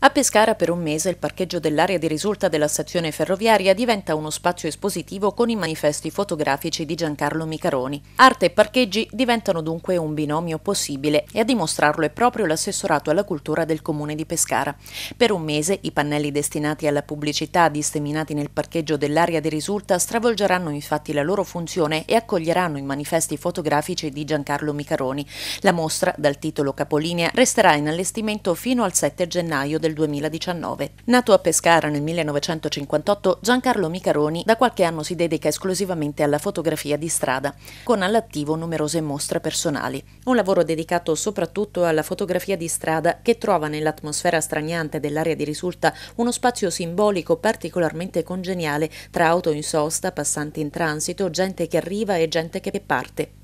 A Pescara per un mese il parcheggio dell'area di risulta della stazione ferroviaria diventa uno spazio espositivo con i manifesti fotografici di Giancarlo Micaroni. Arte e parcheggi diventano dunque un binomio possibile e a dimostrarlo è proprio l'assessorato alla cultura del comune di Pescara. Per un mese i pannelli destinati alla pubblicità disseminati nel parcheggio dell'area di risulta stravolgeranno infatti la loro funzione e accoglieranno i manifesti fotografici di Giancarlo Micaroni. La mostra, dal titolo Capolinea, resterà in allestimento fino al 7 gennaio del del 2019. Nato a Pescara nel 1958, Giancarlo Micaroni da qualche anno si dedica esclusivamente alla fotografia di strada, con all'attivo numerose mostre personali. Un lavoro dedicato soprattutto alla fotografia di strada che trova nell'atmosfera straniante dell'area di risulta uno spazio simbolico particolarmente congeniale tra auto in sosta, passanti in transito, gente che arriva e gente che parte.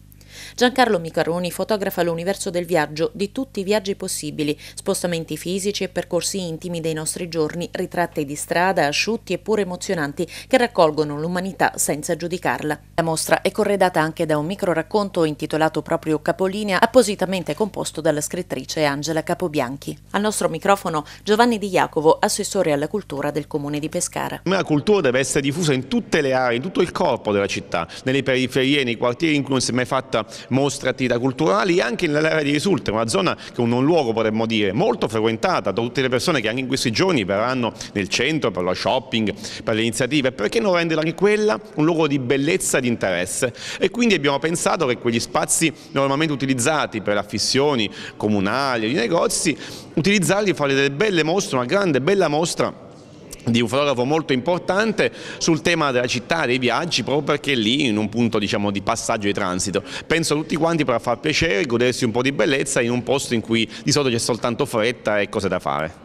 Giancarlo Micaroni fotografa l'universo del viaggio, di tutti i viaggi possibili, spostamenti fisici e percorsi intimi dei nostri giorni, ritratti di strada, asciutti eppure emozionanti che raccolgono l'umanità senza giudicarla. La mostra è corredata anche da un micro racconto intitolato proprio Capolinea, appositamente composto dalla scrittrice Angela Capobianchi. Al nostro microfono Giovanni Di Jacopo, assessore alla cultura del comune di Pescara. La cultura deve essere diffusa in tutte le aree, in tutto il corpo della città, nelle periferie, nei quartieri in cui non si è mai fatta mostre attività culturali anche nell'area di Risulta, una zona che è un luogo potremmo dire molto frequentata da tutte le persone che anche in questi giorni verranno nel centro per lo shopping, per le iniziative, perché non rendere anche quella un luogo di bellezza e di interesse e quindi abbiamo pensato che quegli spazi normalmente utilizzati per affissioni comunali, di negozi, utilizzarli e fare delle belle mostre, una grande bella mostra di un fotografo molto importante sul tema della città, dei viaggi, proprio perché è lì in un punto diciamo, di passaggio e di transito. Penso a tutti quanti per far piacere, godersi un po' di bellezza in un posto in cui di solito c'è soltanto fretta e cose da fare.